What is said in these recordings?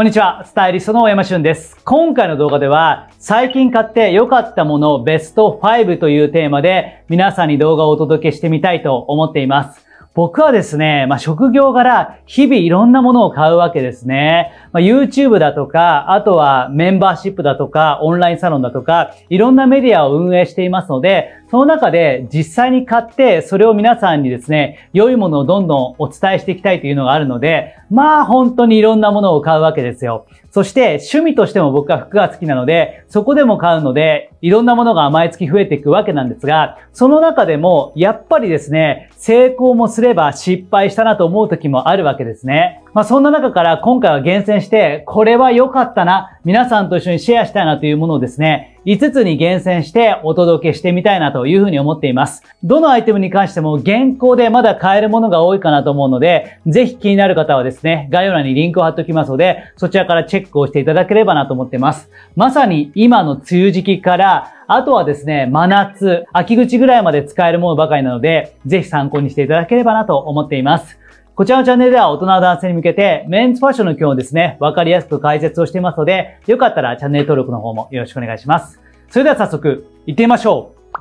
こんにちは、スタイリストの大山俊です。今回の動画では、最近買って良かったものベスト5というテーマで、皆さんに動画をお届けしてみたいと思っています。僕はですね、まあ、職業柄、日々いろんなものを買うわけですね。まあ、YouTube だとか、あとはメンバーシップだとか、オンラインサロンだとか、いろんなメディアを運営していますので、その中で実際に買って、それを皆さんにですね、良いものをどんどんお伝えしていきたいというのがあるので、まあ本当にいろんなものを買うわけですよ。そして趣味としても僕は服が好きなので、そこでも買うので、いろんなものが毎月増えていくわけなんですが、その中でもやっぱりですね、成功もすれば失敗したなと思う時もあるわけですね。まあ、そんな中から今回は厳選して、これは良かったな、皆さんと一緒にシェアしたいなというものをですね、5つに厳選してお届けしてみたいなというふうに思っています。どのアイテムに関しても現行でまだ買えるものが多いかなと思うので、ぜひ気になる方はですね、概要欄にリンクを貼っておきますので、そちらからチェックをしていただければなと思っています。まさに今の梅雨時期から、あとはですね、真夏、秋口ぐらいまで使えるものばかりなので、ぜひ参考にしていただければなと思っています。こちらのチャンネルでは大人の男性に向けてメンズファッションの基本をですね、わかりやすく解説をしていますので、よかったらチャンネル登録の方もよろしくお願いします。それでは早速、行ってみましょう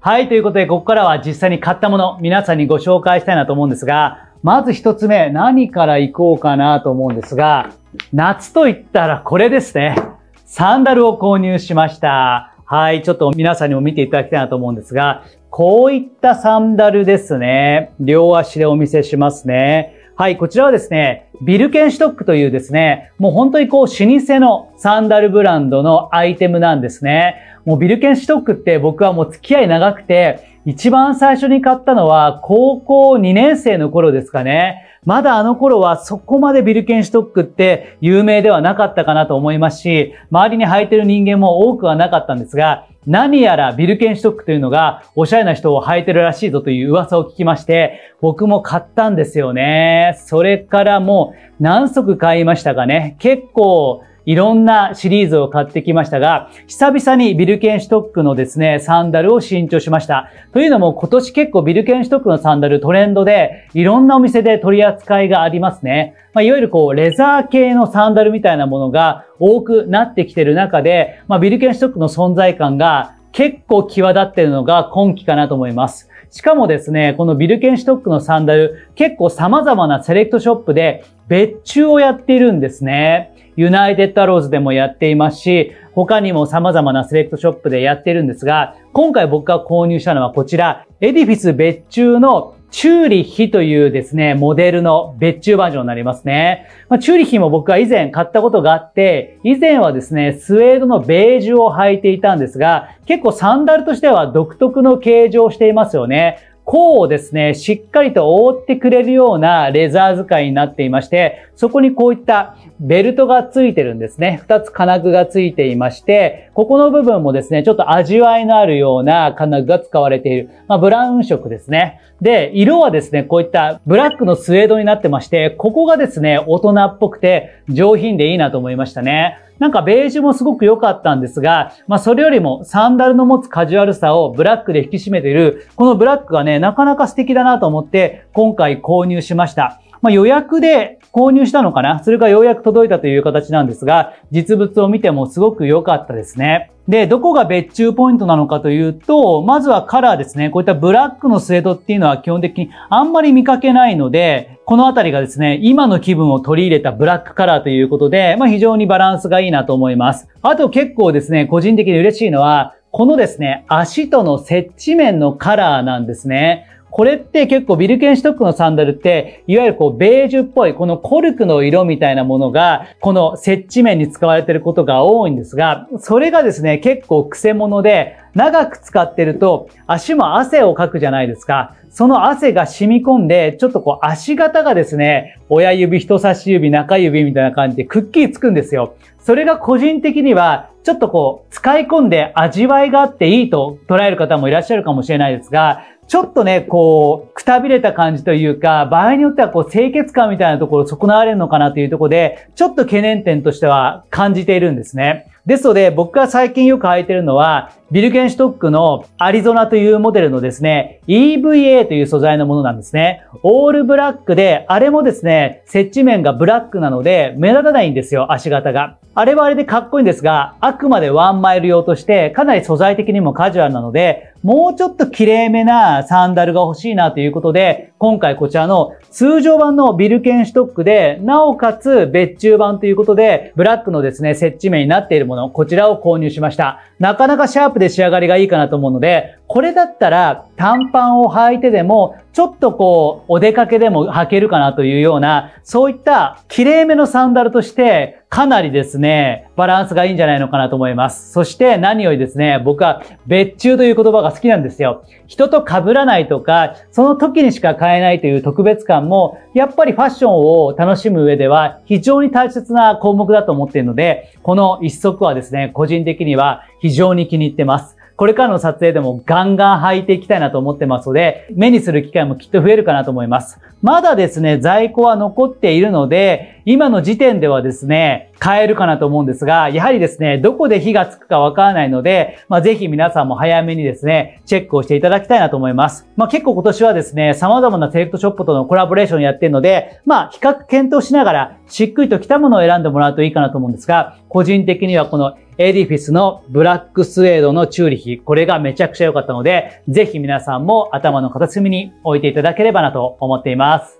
はい、ということで、ここからは実際に買ったもの、皆さんにご紹介したいなと思うんですが、まず一つ目、何から行こうかなと思うんですが、夏と言ったらこれですね。サンダルを購入しました。はい、ちょっと皆さんにも見ていただきたいなと思うんですが、こういったサンダルですね。両足でお見せしますね。はい、こちらはですね、ビルケンシュトックというですね、もう本当にこう老舗のサンダルブランドのアイテムなんですね。もうビルケンシュトックって僕はもう付き合い長くて、一番最初に買ったのは高校2年生の頃ですかね。まだあの頃はそこまでビルケンシュトックって有名ではなかったかなと思いますし、周りに履いてる人間も多くはなかったんですが、何やらビルケンシュトックというのがおしゃれな人を履いてるらしいぞという噂を聞きまして、僕も買ったんですよね。それからもう何足買いましたかね。結構いろんなシリーズを買ってきましたが、久々にビルケンシュトックのですね、サンダルを新調しました。というのも今年結構ビルケンシュトックのサンダルトレンドで、いろんなお店で取り扱いがありますね。まあ、いわゆるこう、レザー系のサンダルみたいなものが多くなってきてる中で、まあ、ビルケンシュトックの存在感が結構際立ってるのが今季かなと思います。しかもですね、このビルケンシュトックのサンダル、結構様々なセレクトショップで別注をやっているんですね。ユナイテッドアローズでもやっていますし、他にも様々なセレクトショップでやってるんですが、今回僕が購入したのはこちら、エディフィス別注のチューリッヒというですね、モデルの別注バージョンになりますね。まあ、チューリッヒも僕は以前買ったことがあって、以前はですね、スウェードのベージュを履いていたんですが、結構サンダルとしては独特の形状をしていますよね。甲をですね、しっかりと覆ってくれるようなレザー使いになっていまして、そこにこういったベルトがついてるんですね。二つ金具がついていまして、ここの部分もですね、ちょっと味わいのあるような金具が使われている。まあ、ブラウン色ですね。で、色はですね、こういったブラックのスウェードになってまして、ここがですね、大人っぽくて上品でいいなと思いましたね。なんかベージュもすごく良かったんですが、まあそれよりもサンダルの持つカジュアルさをブラックで引き締めている、このブラックがね、なかなか素敵だなと思って、今回購入しました。まあ予約で購入したのかなそれがようやく届いたという形なんですが、実物を見てもすごく良かったですね。で、どこが別注ポイントなのかというと、まずはカラーですね。こういったブラックのスウェードっていうのは基本的にあんまり見かけないので、このあたりがですね、今の気分を取り入れたブラックカラーということで、まあ非常にバランスがいいなと思います。あと結構ですね、個人的に嬉しいのは、このですね、足との接地面のカラーなんですね。これって結構ビルケンシュトックのサンダルって、いわゆるこうベージュっぽい、このコルクの色みたいなものが、この接地面に使われてることが多いんですが、それがですね、結構癖物で、長く使ってると、足も汗をかくじゃないですか。その汗が染み込んで、ちょっとこう足型がですね、親指、人差し指、中指みたいな感じでくっきりつくんですよ。それが個人的にはちょっとこう、使い込んで味わいがあっていいと捉える方もいらっしゃるかもしれないですが、ちょっとね、こう、くたびれた感じというか、場合によってはこう、清潔感みたいなところ損なわれるのかなというところで、ちょっと懸念点としては感じているんですね。ですので、僕が最近よく履いてるのは、ビルケンシュトックのアリゾナというモデルのですね、EVA という素材のものなんですね。オールブラックで、あれもですね、接地面がブラックなので、目立たないんですよ、足型が。あれはあれでかっこいいんですが、あくまでワンマイル用として、かなり素材的にもカジュアルなので、もうちょっと綺麗めなサンダルが欲しいなということで、今回こちらの通常版のビルケンシュトックで、なおかつ別注版ということで、ブラックのですね、設置面になっているもの、こちらを購入しました。なかなかシャープで仕上がりがいいかなと思うので、これだったら短パンを履いてでもちょっとこう、お出かけでも履けるかなというような、そういった綺麗めのサンダルとして、かなりですね、バランスがいいんじゃないのかなと思います。そして何よりですね、僕は別注という言葉が好きなんですよ。人と被らないとか、その時にしか買えないという特別感も、やっぱりファッションを楽しむ上では非常に大切な項目だと思っているので、この一足はですね、個人的には非常に気に入ってます。これからの撮影でもガンガン履いていきたいなと思ってますので、目にする機会もきっと増えるかなと思います。まだですね、在庫は残っているので、今の時点ではですね、買えるかなと思うんですが、やはりですね、どこで火がつくかわからないので、まあ、ぜひ皆さんも早めにですね、チェックをしていただきたいなと思います。まあ、結構今年はですね、様々なセレクトショップとのコラボレーションやってるので、まあ、比較検討しながら、しっくりと来たものを選んでもらうといいかなと思うんですが、個人的にはこのエディフィスのブラックスウェードのチューリヒ、これがめちゃくちゃ良かったので、ぜひ皆さんも頭の片隅に置いていただければなと思っています。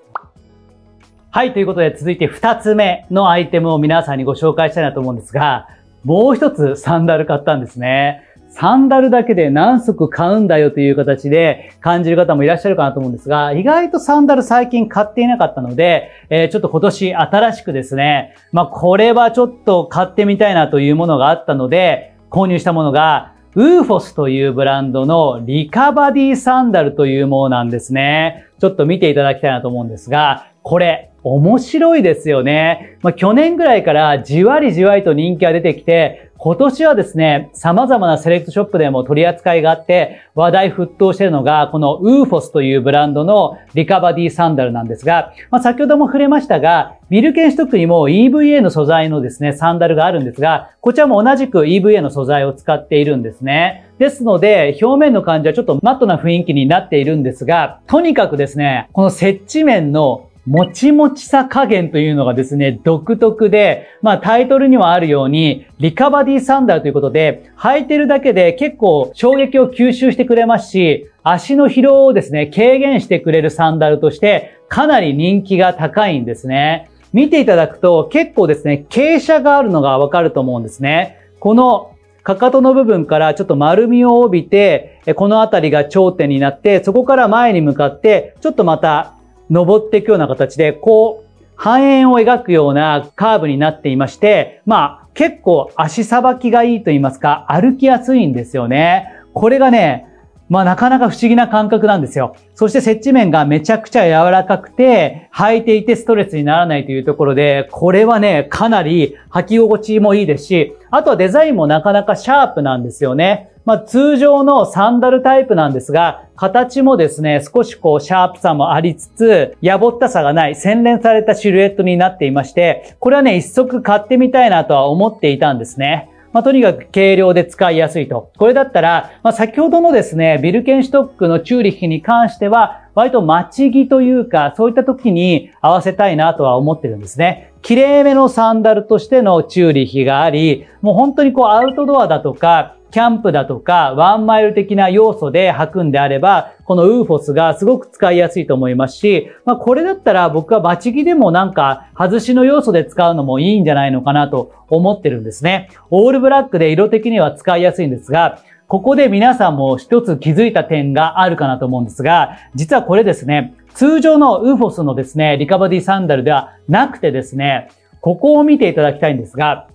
はい、ということで続いて2つ目のアイテムを皆さんにご紹介したいなと思うんですが、もう一つサンダル買ったんですね。サンダルだけで何足買うんだよという形で感じる方もいらっしゃるかなと思うんですが、意外とサンダル最近買っていなかったので、えー、ちょっと今年新しくですね、まあこれはちょっと買ってみたいなというものがあったので、購入したものが、ウーフォスというブランドのリカバディサンダルというものなんですね。ちょっと見ていただきたいなと思うんですが、これ、面白いですよね。まあ、去年ぐらいからじわりじわりと人気が出てきて、今年はですね、様々なセレクトショップでも取り扱いがあって、話題沸騰しているのが、このウーフォスというブランドのリカバディサンダルなんですが、まあ、先ほども触れましたが、ビルケンシュトックにも EVA の素材のですね、サンダルがあるんですが、こちらも同じく EVA の素材を使っているんですね。ですので、表面の感じはちょっとマットな雰囲気になっているんですが、とにかくですね、この接地面のもちもちさ加減というのがですね、独特で、まあタイトルにはあるように、リカバディサンダルということで、履いてるだけで結構衝撃を吸収してくれますし、足の疲労をですね、軽減してくれるサンダルとして、かなり人気が高いんですね。見ていただくと結構ですね、傾斜があるのがわかると思うんですね。このかかとの部分からちょっと丸みを帯びて、この辺りが頂点になって、そこから前に向かって、ちょっとまた登っていくような形で、こう、半円を描くようなカーブになっていまして、まあ、結構足さばきがいいと言いますか、歩きやすいんですよね。これがね、まあなかなか不思議な感覚なんですよ。そして接地面がめちゃくちゃ柔らかくて、履いていてストレスにならないというところで、これはね、かなり履き心地もいいですし、あとはデザインもなかなかシャープなんですよね。まあ、通常のサンダルタイプなんですが、形もですね、少しこう、シャープさもありつつ、やぼったさがない、洗練されたシルエットになっていまして、これはね、一足買ってみたいなとは思っていたんですね。まあ、とにかく軽量で使いやすいと。これだったら、まあ、先ほどのですね、ビルケンシュトックのチューリッヒに関しては、割と待ち着というか、そういった時に合わせたいなとは思ってるんですね。綺麗めのサンダルとしてのチューリッヒがあり、もう本当にこうアウトドアだとか、キャンプだとかワンマイル的な要素で履くんであれば、このウーフォスがすごく使いやすいと思いますし、まあ、これだったら僕はバチギでもなんか外しの要素で使うのもいいんじゃないのかなと思ってるんですね。オールブラックで色的には使いやすいんですが、ここで皆さんも一つ気づいた点があるかなと思うんですが、実はこれですね、通常のウーフォスのですね、リカバディサンダルではなくてですね、ここを見ていただきたいんですが、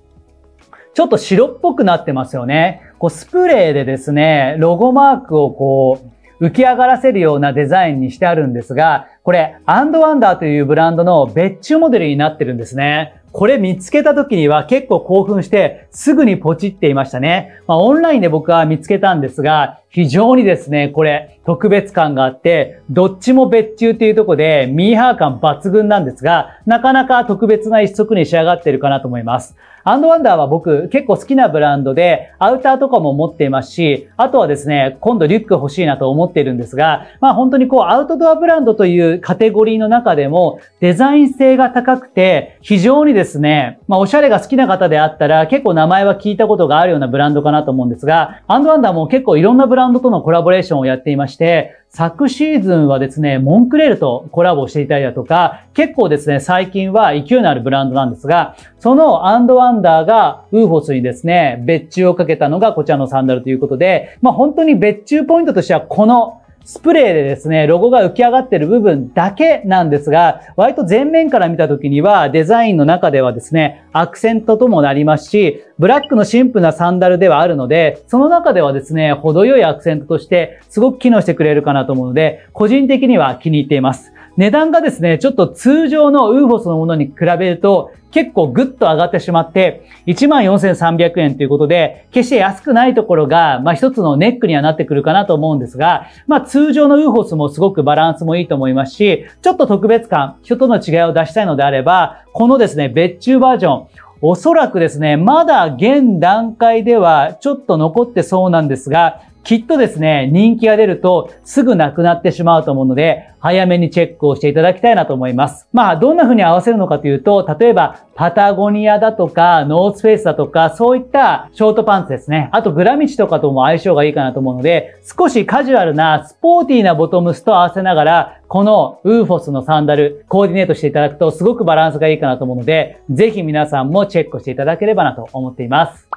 ちょっと白っぽくなってますよね。こうスプレーでですね、ロゴマークをこう、浮き上がらせるようなデザインにしてあるんですが、これ、アンドワンダーというブランドの別注モデルになってるんですね。これ見つけた時には結構興奮してすぐにポチっていましたね。まあオンラインで僕は見つけたんですが、非常にですね、これ特別感があって、どっちも別注っていうとこでミーハー感抜群なんですが、なかなか特別な一足に仕上がってるかなと思います。アンドワンダーは僕結構好きなブランドで、アウターとかも持っていますし、あとはですね、今度リュック欲しいなと思ってるんですが、まあ本当にこうアウトドアブランドというカテゴリーの中でもデザイン性が高くて、非常にですね、まあおしゃれが好きな方であったら結構名前は聞いたことがあるようなブランドかなと思うんですが、アンドワンダーも結構いろんなブランドとのコラボレーションをやっていまして、昨シーズンはですね、モンクレールとコラボしていたりだとか、結構ですね、最近は勢いのあるブランドなんですが、そのアンドワンダーがウーホスにですね、別注をかけたのがこちらのサンダルということで、まあ本当に別注ポイントとしてはこのスプレーでですね、ロゴが浮き上がってる部分だけなんですが、割と前面から見た時には、デザインの中ではですね、アクセントともなりますし、ブラックのシンプルなサンダルではあるので、その中ではですね、程よいアクセントとして、すごく機能してくれるかなと思うので、個人的には気に入っています。値段がですね、ちょっと通常のウーフォスのものに比べると結構グッと上がってしまって、14,300円ということで、決して安くないところが、まあ一つのネックにはなってくるかなと思うんですが、まあ通常のウーホスもすごくバランスもいいと思いますし、ちょっと特別感、人との違いを出したいのであれば、このですね、別注バージョン、おそらくですね、まだ現段階ではちょっと残ってそうなんですが、きっとですね、人気が出るとすぐなくなってしまうと思うので、早めにチェックをしていただきたいなと思います。まあ、どんな風に合わせるのかというと、例えば、パタゴニアだとか、ノースフェイスだとか、そういったショートパンツですね。あと、グラミチとかとも相性がいいかなと思うので、少しカジュアルな、スポーティーなボトムスと合わせながら、このウーフォスのサンダル、コーディネートしていただくとすごくバランスがいいかなと思うので、ぜひ皆さんもチェックしていただければなと思っています。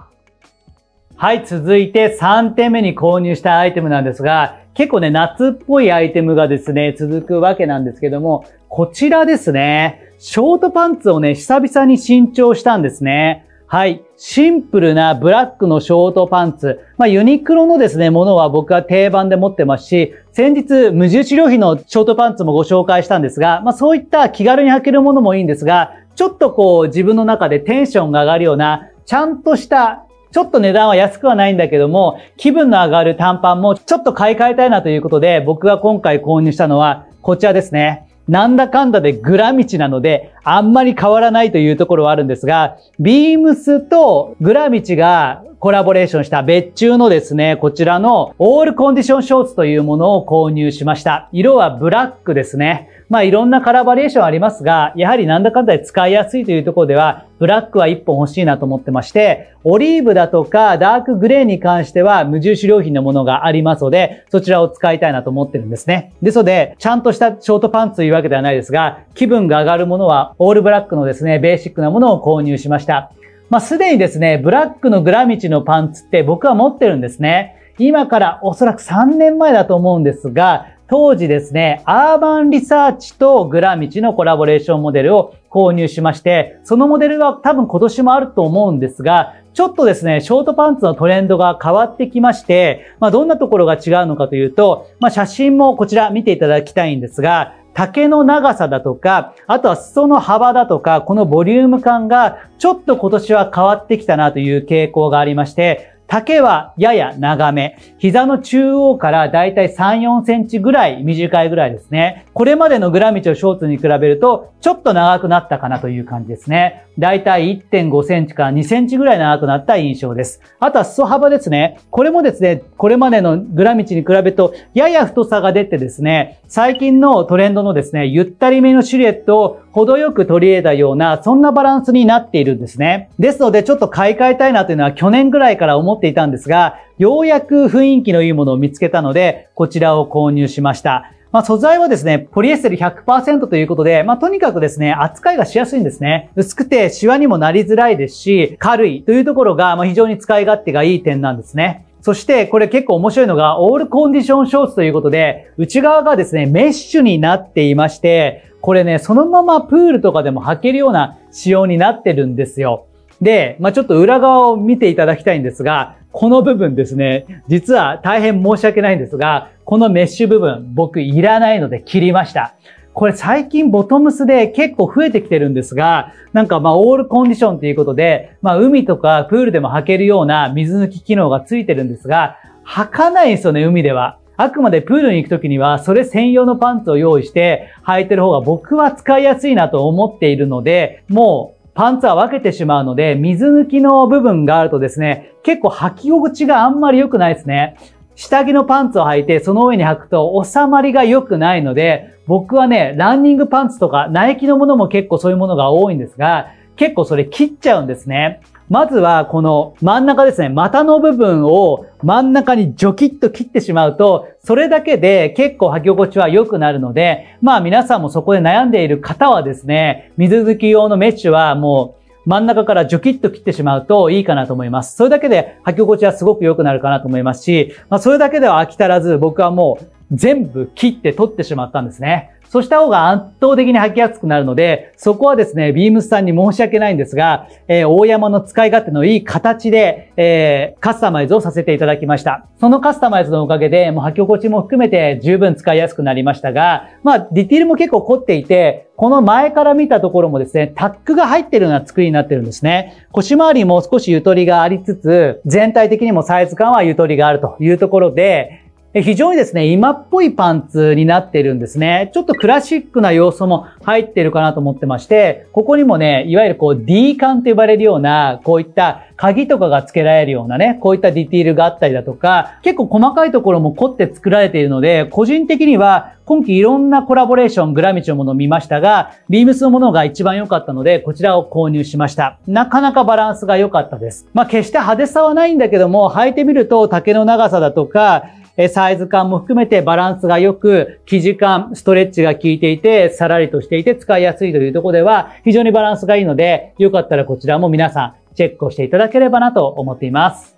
はい、続いて3点目に購入したアイテムなんですが、結構ね、夏っぽいアイテムがですね、続くわけなんですけども、こちらですね、ショートパンツをね、久々に新調したんですね。はい。シンプルなブラックのショートパンツ。まあ、ユニクロのですね、ものは僕は定番で持ってますし、先日無印良品のショートパンツもご紹介したんですが、まあ、そういった気軽に履けるものもいいんですが、ちょっとこう自分の中でテンションが上がるような、ちゃんとしたちょっと値段は安くはないんだけども、気分の上がる短パンもちょっと買い替えたいなということで、僕が今回購入したのはこちらですね。なんだかんだでグラミチなので、あんまり変わらないというところはあるんですが、ビームスとグラミチがコラボレーションした別注のですね、こちらのオールコンディションショーツというものを購入しました。色はブラックですね。まあいろんなカラーバリエーションありますが、やはりなんだかんだで使いやすいというところでは、ブラックは1本欲しいなと思ってまして、オリーブだとかダークグレーに関しては無印良品のものがありますので、そちらを使いたいなと思ってるんですね。ですので、ちゃんとしたショートパンツというわけではないですが、気分が上がるものはオールブラックのですね、ベーシックなものを購入しました。まあ、すでにですね、ブラックのグラミチのパンツって僕は持ってるんですね。今からおそらく3年前だと思うんですが、当時ですね、アーバンリサーチとグラミチのコラボレーションモデルを購入しまして、そのモデルは多分今年もあると思うんですが、ちょっとですね、ショートパンツのトレンドが変わってきまして、まあ、どんなところが違うのかというと、まあ、写真もこちら見ていただきたいんですが、丈の長さだとか、あとは裾の幅だとか、このボリューム感がちょっと今年は変わってきたなという傾向がありまして、丈はやや長め。膝の中央からだいたい3、4センチぐらい短いぐらいですね。これまでのグラミチをショーツに比べると、ちょっと長くなったかなという感じですね。だいたい1.5センチから2センチぐらい長くなった印象です。あとは裾幅ですね。これもですね、これまでのグラミチに比べとやや太さが出てですね、最近のトレンドのですね、ゆったりめのシルエットを程よく取り入れたような、そんなバランスになっているんですね。ですので、ちょっと買い替えたいなというのは去年ぐらいから思っていたんですが、ようやく雰囲気のいいものを見つけたので、こちらを購入しました。まあ、素材はですね、ポリエステル100%ということで、まあ、とにかくですね、扱いがしやすいんですね。薄くてシワにもなりづらいですし、軽いというところが、まあ、非常に使い勝手がいい点なんですね。そして、これ結構面白いのが、オールコンディションショーツということで、内側がですね、メッシュになっていまして、これね、そのままプールとかでも履けるような仕様になってるんですよ。で、まあ、ちょっと裏側を見ていただきたいんですが、この部分ですね、実は大変申し訳ないんですが、このメッシュ部分、僕いらないので切りました。これ最近ボトムスで結構増えてきてるんですが、なんかまあオールコンディションということで、まあ海とかプールでも履けるような水抜き機能がついてるんですが、履かないんですよね、海では。あくまでプールに行くときには、それ専用のパンツを用意して履いてる方が僕は使いやすいなと思っているので、もうパンツは分けてしまうので、水抜きの部分があるとですね、結構履き心地があんまり良くないですね。下着のパンツを履いて、その上に履くと収まりが良くないので、僕はね、ランニングパンツとか、ナイキのものも結構そういうものが多いんですが、結構それ切っちゃうんですね。まずはこの真ん中ですね、股の部分を真ん中にジョキッと切ってしまうと、それだけで結構履き心地は良くなるので、まあ皆さんもそこで悩んでいる方はですね、水抜き用のメッシュはもう真ん中からジョキッと切ってしまうといいかなと思います。それだけで履き心地はすごく良くなるかなと思いますし、まあそれだけでは飽き足らず僕はもう全部切って取ってしまったんですね。そうした方が圧倒的に履きやすくなるので、そこはですね、ビームスさんに申し訳ないんですが、えー、大山の使い勝手のいい形で、えー、カスタマイズをさせていただきました。そのカスタマイズのおかげで、もう履き心地も含めて十分使いやすくなりましたが、まあ、ディティールも結構凝っていて、この前から見たところもですね、タックが入ってるような作りになってるんですね。腰回りも少しゆとりがありつつ、全体的にもサイズ感はゆとりがあるというところで、非常にですね、今っぽいパンツになってるんですね。ちょっとクラシックな要素も入ってるかなと思ってまして、ここにもね、いわゆるこう D 感と呼ばれるような、こういった鍵とかが付けられるようなね、こういったディティールがあったりだとか、結構細かいところも凝って作られているので、個人的には今季いろんなコラボレーション、グラミチのものを見ましたが、ビームスのものが一番良かったので、こちらを購入しました。なかなかバランスが良かったです。まあ決して派手さはないんだけども、履いてみると丈の長さだとか、サイズ感も含めてバランスが良く、生地感、ストレッチが効いていて、さらりとしていて使いやすいというところでは、非常にバランスがいいので、よかったらこちらも皆さん、チェックをしていただければなと思っています。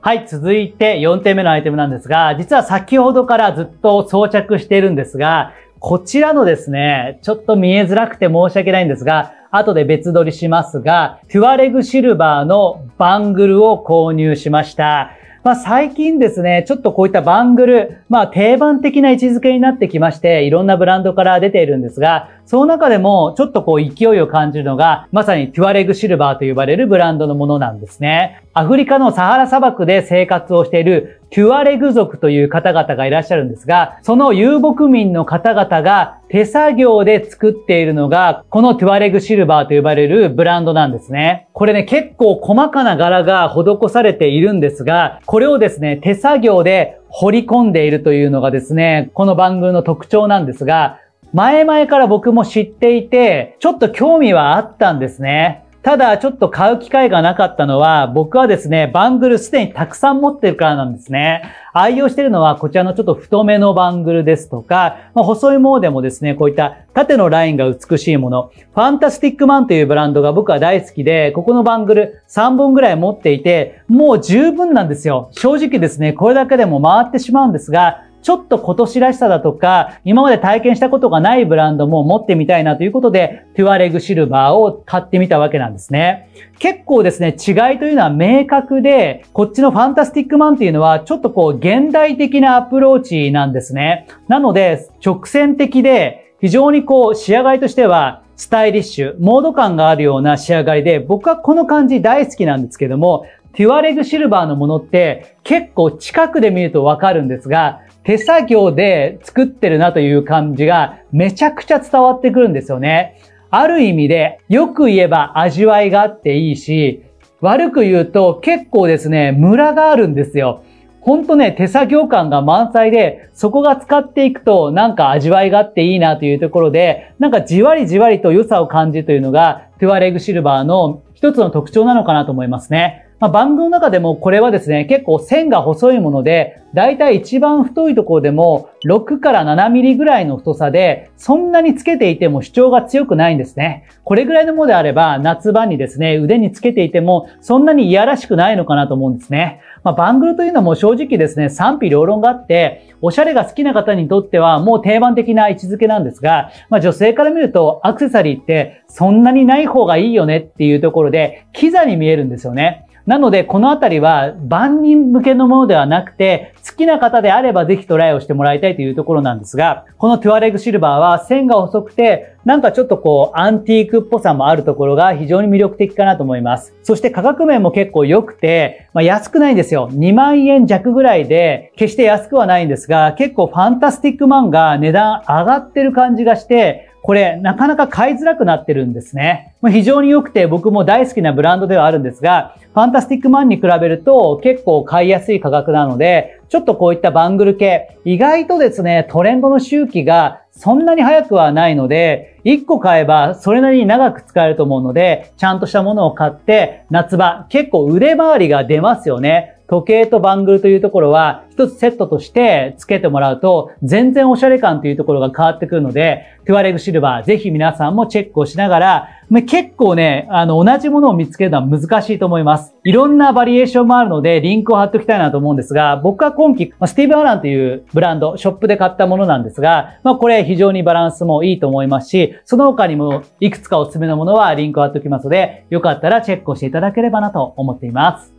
はい、続いて4点目のアイテムなんですが、実は先ほどからずっと装着しているんですが、こちらのですね、ちょっと見えづらくて申し訳ないんですが、後で別撮りしますが、フュアレグシルバーのバングルを購入しました。まあ最近ですね、ちょっとこういったバングル、まあ定番的な位置づけになってきまして、いろんなブランドから出ているんですが、その中でもちょっとこう勢いを感じるのが、まさにテュアレグシルバーと呼ばれるブランドのものなんですね。アフリカのサハラ砂漠で生活をしているテュアレグ族という方々がいらっしゃるんですが、その遊牧民の方々が手作業で作っているのが、このテュアレグシルバーと呼ばれるブランドなんですね。これね、結構細かな柄が施されているんですが、これをですね、手作業で掘り込んでいるというのがですね、この番組の特徴なんですが、前々から僕も知っていて、ちょっと興味はあったんですね。ただ、ちょっと買う機会がなかったのは、僕はですね、バングルすでにたくさん持ってるからなんですね。愛用してるのは、こちらのちょっと太めのバングルですとか、まあ、細いものでもですね、こういった縦のラインが美しいもの、ファンタスティックマンというブランドが僕は大好きで、ここのバングル3本ぐらい持っていて、もう十分なんですよ。正直ですね、これだけでも回ってしまうんですが、ちょっと今年らしさだとか、今まで体験したことがないブランドも持ってみたいなということで、トゥアレグシルバーを買ってみたわけなんですね。結構ですね、違いというのは明確で、こっちのファンタスティックマンっていうのは、ちょっとこう、現代的なアプローチなんですね。なので、直線的で、非常にこう、仕上がりとしては、スタイリッシュ、モード感があるような仕上がりで、僕はこの感じ大好きなんですけども、テュアレグシルバーのものって結構近くで見るとわかるんですが、手作業で作ってるなという感じがめちゃくちゃ伝わってくるんですよね。ある意味で、よく言えば味わいがあっていいし、悪く言うと結構ですね、ムラがあるんですよ。ほんとね、手作業感が満載で、そこが使っていくとなんか味わいがあっていいなというところで、なんかじわりじわりと良さを感じるというのが、トゥアレグシルバーの一つの特徴なのかなと思いますね。まあ、番組の中でもこれはですね、結構線が細いもので、だいたい一番太いところでも6から7ミリぐらいの太さで、そんなにつけていても主張が強くないんですね。これぐらいのものであれば、夏場にですね、腕につけていても、そんなにいやらしくないのかなと思うんですね。まあ、バングルというのはもう正直ですね、賛否両論があって、おしゃれが好きな方にとってはもう定番的な位置づけなんですが、まあ、女性から見るとアクセサリーってそんなにない方がいいよねっていうところで、キザに見えるんですよね。なので、このあたりは万人向けのものではなくて、好きな方であればぜひトライをしてもらいたいというところなんですが、このトゥアレグシルバーは線が細くて、なんかちょっとこう、アンティークっぽさもあるところが非常に魅力的かなと思います。そして価格面も結構良くて、まあ、安くないんですよ。2万円弱ぐらいで、決して安くはないんですが、結構ファンタスティックマンが値段上がってる感じがして、これ、なかなか買いづらくなってるんですね。非常に良くて僕も大好きなブランドではあるんですが、ファンタスティックマンに比べると結構買いやすい価格なので、ちょっとこういったバングル系、意外とですね、トレンドの周期がそんなに早くはないので、1個買えばそれなりに長く使えると思うので、ちゃんとしたものを買って、夏場、結構腕回りが出ますよね。時計とバングルというところは、一つセットとして付けてもらうと、全然おしゃれ感というところが変わってくるので、トゥアレグシルバー、ぜひ皆さんもチェックをしながら、結構ね、あの、同じものを見つけるのは難しいと思います。いろんなバリエーションもあるので、リンクを貼っておきたいなと思うんですが、僕は今季、スティーブ・アランというブランド、ショップで買ったものなんですが、まあ、これ非常にバランスもいいと思いますし、その他にもいくつかおすすめのものはリンクを貼っておきますので、よかったらチェックをしていただければなと思っています。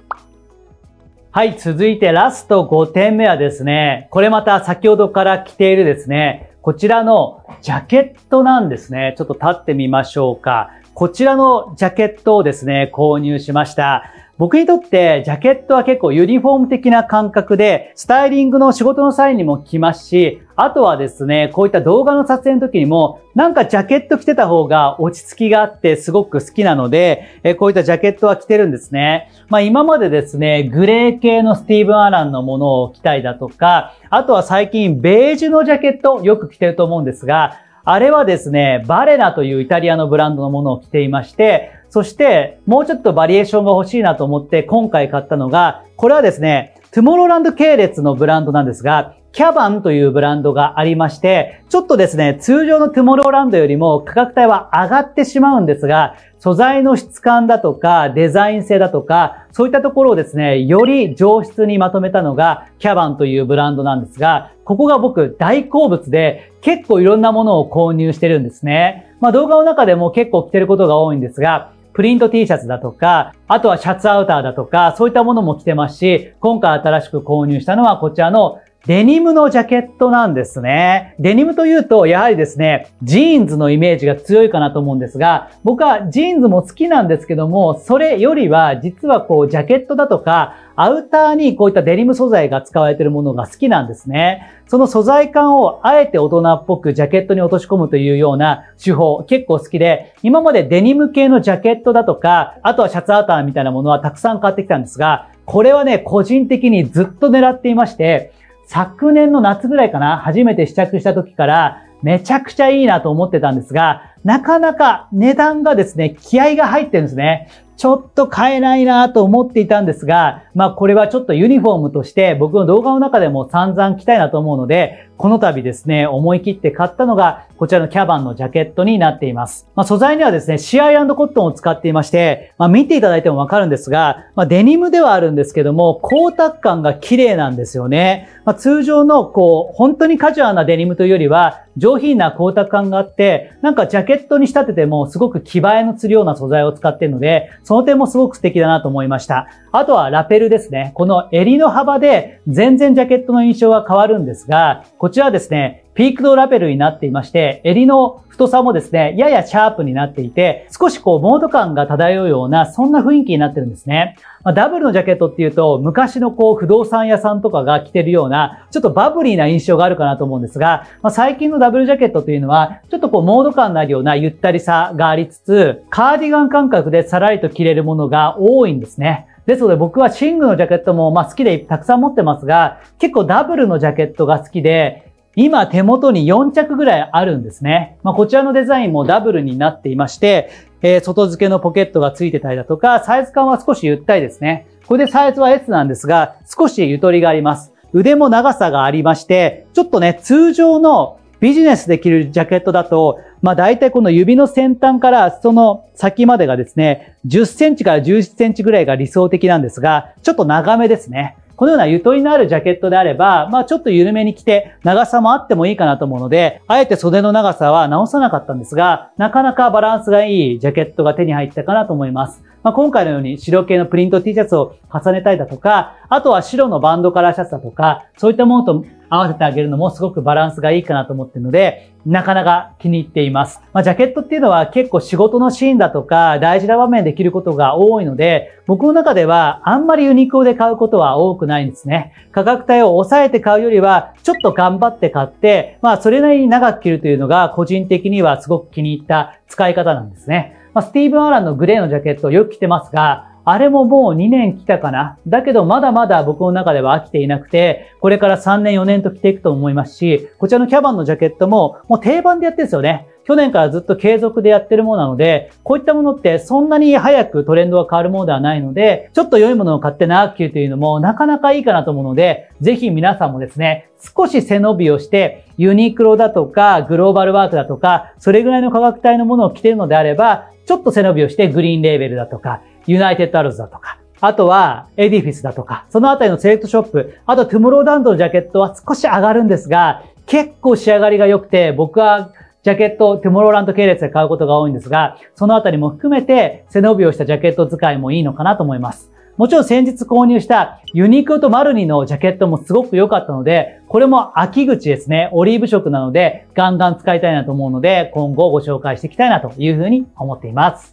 はい、続いてラスト5点目はですね、これまた先ほどから着ているですね、こちらのジャケットなんですね。ちょっと立ってみましょうか。こちらのジャケットをですね、購入しました。僕にとってジャケットは結構ユニフォーム的な感覚で、スタイリングの仕事の際にも来ますし、あとはですね、こういった動画の撮影の時にも、なんかジャケット着てた方が落ち着きがあってすごく好きなので、えこういったジャケットは着てるんですね。まあ今までですね、グレー系のスティーブン・アランのものを着たいだとか、あとは最近ベージュのジャケットよく着てると思うんですが、あれはですね、バレナというイタリアのブランドのものを着ていまして、そして、もうちょっとバリエーションが欲しいなと思って今回買ったのが、これはですね、トゥモローランド系列のブランドなんですが、キャバンというブランドがありまして、ちょっとですね、通常のトゥモローランドよりも価格帯は上がってしまうんですが、素材の質感だとか、デザイン性だとか、そういったところをですね、より上質にまとめたのが、キャバンというブランドなんですが、ここが僕大好物で、結構いろんなものを購入してるんですね。まあ動画の中でも結構着てることが多いんですが、プリント T シャツだとか、あとはシャツアウターだとか、そういったものも着てますし、今回新しく購入したのはこちらのデニムのジャケットなんですね。デニムというと、やはりですね、ジーンズのイメージが強いかなと思うんですが、僕はジーンズも好きなんですけども、それよりは、実はこう、ジャケットだとか、アウターにこういったデニム素材が使われているものが好きなんですね。その素材感をあえて大人っぽくジャケットに落とし込むというような手法結構好きで、今までデニム系のジャケットだとか、あとはシャツアウターみたいなものはたくさん買ってきたんですが、これはね、個人的にずっと狙っていまして、昨年の夏ぐらいかな、初めて試着した時から、めちゃくちゃいいなと思ってたんですが、なかなか値段がですね、気合が入ってるんですね。ちょっと買えないなと思っていたんですが、まあこれはちょっとユニフォームとして僕の動画の中でも散々着たいなと思うので、この度ですね、思い切って買ったのがこちらのキャバンのジャケットになっています。まあ素材にはですね、シアイコットンを使っていまして、まあ見ていただいてもわかるんですが、まあデニムではあるんですけども、光沢感が綺麗なんですよね。まあ通常のこう、本当にカジュアルなデニムというよりは、上品な光沢感があって、なんかジャケットに仕立ててもすごく気映えのするような素材を使っているので、その点もすごく素敵だなと思いました。あとはラペルですね。この襟の幅で全然ジャケットの印象が変わるんですが、こちらはですね、ピークドラペルになっていまして、襟の太さもですね、ややシャープになっていて、少しこうモード感が漂うような、そんな雰囲気になってるんですね。まあ、ダブルのジャケットっていうと、昔のこう、不動産屋さんとかが着てるような、ちょっとバブリーな印象があるかなと思うんですが、まあ、最近のダブルジャケットというのは、ちょっとこう、モード感のあるようなゆったりさがありつつ、カーディガン感覚でさらりと着れるものが多いんですね。ですので僕はシングのジャケットもまあ好きでたくさん持ってますが、結構ダブルのジャケットが好きで、今手元に4着ぐらいあるんですね。まあ、こちらのデザインもダブルになっていまして、えー、外付けのポケットが付いてたりだとか、サイズ感は少しゆったりですね。これでサイズは S なんですが、少しゆとりがあります。腕も長さがありまして、ちょっとね、通常のビジネスで着るジャケットだと、まあ大体この指の先端からその先までがですね、10センチから11センチぐらいが理想的なんですが、ちょっと長めですね。このようなゆとりのあるジャケットであれば、まあちょっと緩めに着て長さもあってもいいかなと思うので、あえて袖の長さは直さなかったんですが、なかなかバランスがいいジャケットが手に入ったかなと思います。まあ、今回のように白系のプリント T シャツを重ねたりだとか、あとは白のバンドカラーシャツだとか、そういったものと合わせてあげるのもすごくバランスがいいかなと思ってるので、なかなか気に入っています。まあ、ジャケットっていうのは結構仕事のシーンだとか大事な場面で着ることが多いので、僕の中ではあんまりユニクロで買うことは多くないんですね。価格帯を抑えて買うよりは、ちょっと頑張って買って、まあ、それなりに長く着るというのが個人的にはすごく気に入った使い方なんですね。まあ、スティーブン・アランのグレーのジャケットをよく着てますが、あれももう2年来たかな。だけどまだまだ僕の中では飽きていなくて、これから3年4年と着ていくと思いますし、こちらのキャバンのジャケットももう定番でやってるんですよね。去年からずっと継続でやってるものなので、こういったものってそんなに早くトレンドが変わるものではないので、ちょっと良いものを買って長く着るというのもなかなかいいかなと思うので、ぜひ皆さんもですね、少し背伸びをして、ユニクロだとか、グローバルワークだとか、それぐらいの価格帯のものを着てるのであれば、ちょっと背伸びをしてグリーンレーベルだとか、ユナイテッドアルズだとか、あとは、エディフィスだとか、そのあたりのセレクトショップ、あとトゥモローランドのジャケットは少し上がるんですが、結構仕上がりが良くて、僕はジャケットをトゥモローランド系列で買うことが多いんですが、そのあたりも含めて背伸びをしたジャケット使いもいいのかなと思います。もちろん先日購入したユニクロとマルニのジャケットもすごく良かったので、これも秋口ですね、オリーブ色なのでガンガン使いたいなと思うので、今後ご紹介していきたいなというふうに思っています。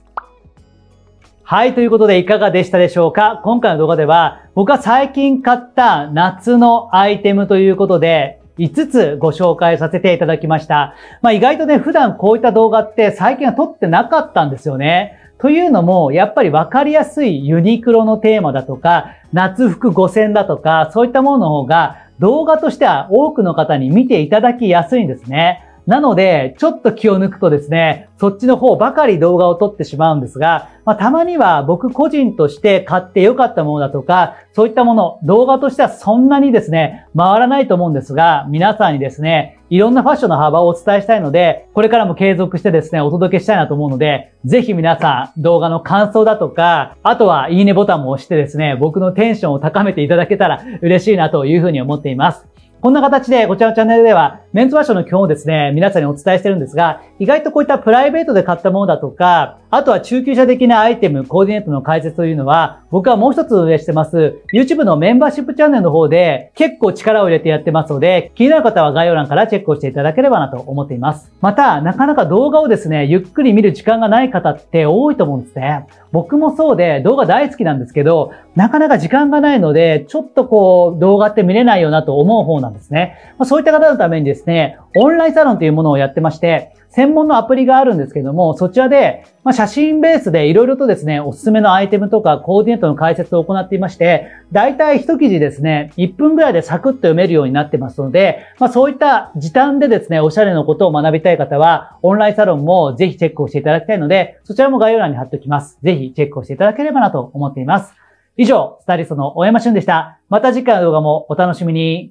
はい、ということでいかがでしたでしょうか今回の動画では僕は最近買った夏のアイテムということで5つご紹介させていただきました。まあ意外とね、普段こういった動画って最近は撮ってなかったんですよね。というのも、やっぱりわかりやすいユニクロのテーマだとか、夏服5000だとか、そういったものの方が動画としては多くの方に見ていただきやすいんですね。なので、ちょっと気を抜くとですね、そっちの方ばかり動画を撮ってしまうんですが、まあ、たまには僕個人として買って良かったものだとか、そういったもの、動画としてはそんなにですね、回らないと思うんですが、皆さんにですね、いろんなファッションの幅をお伝えしたいので、これからも継続してですね、お届けしたいなと思うので、ぜひ皆さん動画の感想だとか、あとはいいねボタンも押してですね、僕のテンションを高めていただけたら嬉しいなというふうに思っています。こんな形で、こちらのチャンネルでは、メンズファッションの基本をですね、皆さんにお伝えしてるんですが、意外とこういったプライベートで買ったものだとか、あとは中級者的なアイテム、コーディネートの解説というのは、僕はもう一つ上してます、YouTube のメンバーシップチャンネルの方で、結構力を入れてやってますので、気になる方は概要欄からチェックをしていただければなと思っています。また、なかなか動画をですね、ゆっくり見る時間がない方って多いと思うんですね。僕もそうで動画大好きなんですけど、なかなか時間がないので、ちょっとこう動画って見れないよなと思う方なんですね。まあ、そういった方のためにですね、オンラインサロンというものをやってまして、専門のアプリがあるんですけども、そちらで、ま写真ベースでいろいろとですね、おすすめのアイテムとかコーディネートの解説を行っていまして、だいたい一記事ですね、1分ぐらいでサクッと読めるようになってますので、まあ、そういった時短でですね、おしゃれのことを学びたい方は、オンラインサロンもぜひチェックをしていただきたいので、そちらも概要欄に貼っておきます。ぜひチェックをしていただければなと思っています。以上、スタイリストの大山俊でした。また次回の動画もお楽しみに。